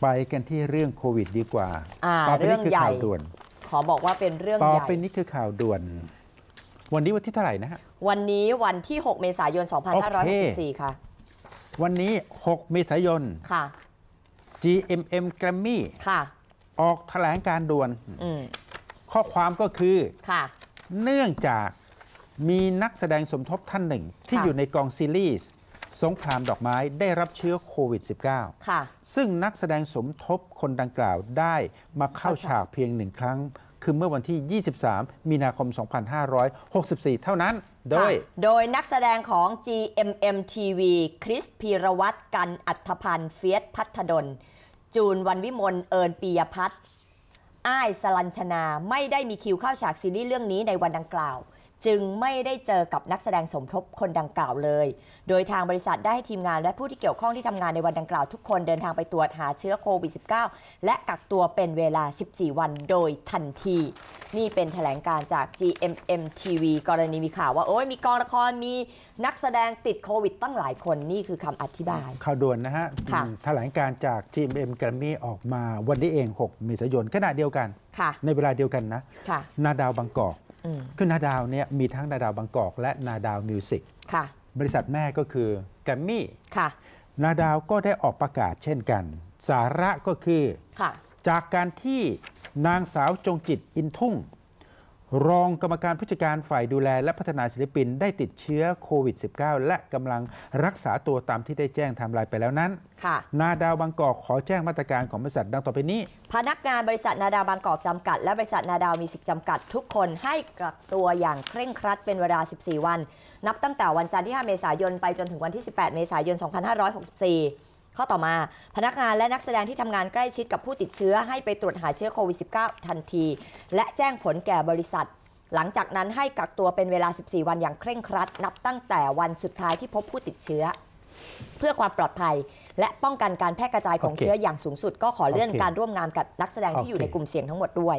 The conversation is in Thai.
ไปกันที่เรื่องโควิดดีกว่าต่อไปนี้คือข่าวด่วน ขอบอกว่าเป็นเรื่องใหญ่ต่อไปนี้คือข่าวด่วน วันนี้วันที่เท่าไหร่นะฮะ วันนี้วันที่ 6 เมษายน 2564 ค่ะ วันนี้ 6 เมษายน ค่ะ GMM Grammy ค่ะ ออกแถลงการด่วน ข้อความก็คือค่ะเนื่องจากมีนักแสดงสมทบท่านหนึ่ง ที่อยู่ในกองซีรีส์สงครามดอกไม้ได้รับเชื้อโควิด -19 ค่ะ ซึ่งนักแสดงสมทบคนดังกล่าวได้มาเข้าฉากเพียงหนึ่งครั้ง คือเมื่อวันที่ 23 มีนาคม 2564 เท่านั้น โดย โดยนักแสดงของ GMM TV คริสพีรวัตรกันอัธพันธ์เฟียสพัฒดล จูนวันวิมล เอิญปียพัฒน์อ้ายสลัญชนาไม่ได้มีคิวเข้าฉากซีรีส์เรื่องนี้ในวันดังกล่าวจึงไม่ได้เจอกับนักแสดงสมทบคนดังกล่าวเลย โดยทางบริษัทได้ให้ทีมงานและผู้ที่เกี่ยวข้องที่ทำงานในวันดังกล่าวทุกคนเดินทางไปตรวจหาเชื้อโควิด -19 และกักตัวเป็นเวลา 14 วันโดยทันที นี่เป็นถแถลงการจาก GMM TV กรณีมีข่าวว่า โอ้ยมีกองละครมีนักแสดงติดโควิดตั้งหลายคนนี่คือคำอธิบาย ข่าวด่วนนะฮะะแถลงการจาก GMM กรมี่ออกมาวันนี้เอง6เมษายนขณะเดียวกันในเวลาเดียวกันนะนาดาวบางกอกคือนาดาวเนี่ยมีทั้งนาดาวบางกอกและนาดาวมิวสิกบริษัทแม่ก็คือแกรมมี่นาดาวก็ได้ออกประกาศเช่นกัน สาระก็คือจากการที่นางสาวจงจิตอินทุ่งรองกรรมการผู้จัดการฝ่ายดูแลและพัฒนาศิลปินได้ติดเชื้อโควิด -19 และกำลังรักษาตัวตามที่ได้แจ้งทำลายไปแล้วนั้นนาดาวบางกอกขอแจ้งมาตรการของบริษัทดังต่อไปนี้ พนักงานบริษัทนาดาวบางกอกจำกัดและบริษัทนาดาวมีสิทธ์จำกัดทุกคนให้กักตัวอย่างเคร่งครัดเป็นเวลา 14 วัน นับตั้งแต่วันจันทร์ที่ 5 เมษายนไปจนถึงวันที่ 18 เมษายน 2564ข้อต่อมาพนักงานและนักแสดงที่ทำงานใกล้ชิดกับผู้ติดเชื้อ ให้ไปตรวจหาเชื้อโควิด -19 ทันที และแจ้งผลแก่บริษัท หลังจากนั้นให้กักตัวเป็นเวลา 14 วันอย่างเคร่งครัด นับตั้งแต่วันสุดท้ายที่พบผู้ติดเชื้อ เพื่อความปลอดภัยและป้องกันการแพร่กระจายของเชื้ออย่างสูงสุดก็ขอเลื่อนการร่วมงานกับนักแสดงที่อยู่ในกลุ่มเสี่ยงทั้งหมดด้วย